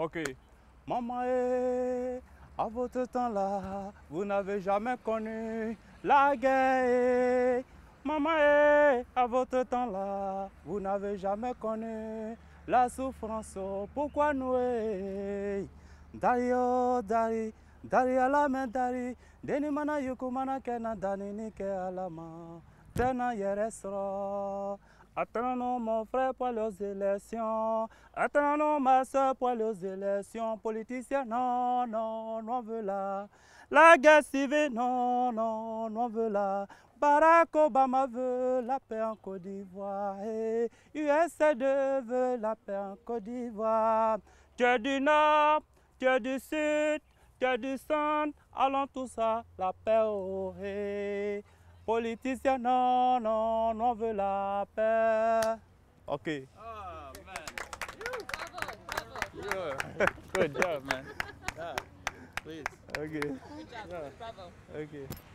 Ok. Maman, eh, à votre temps-là, vous n'avez jamais connu la guerre. Maman, eh, à votre temps-là, vous n'avez jamais connu la souffrance. Pourquoi nous eh? Dario, oh, Dari, Dari main Dari, Deni mana yuku mana kena dani ni alama, tena yeresro. Attendons mon frère pour les élections. Attendons ma soeur pour les élections. Politiciens, non, non, non, veut là. La guerre civile, non, non, non, veut là. Barack Obama veut la paix en Côte d'Ivoire. Et 2 veut la paix en Côte d'Ivoire. Dieu du Nord, Dieu du Sud, Dieu du Centre. Allons tous à la paix, oh, Politiciens, non, non, non, on veut la paix. Ok. Oh, man. Bravo, bravo. Yeah. Good job, man. Yeah. Please. Ok. Good job. Yeah. Bravo. Ok.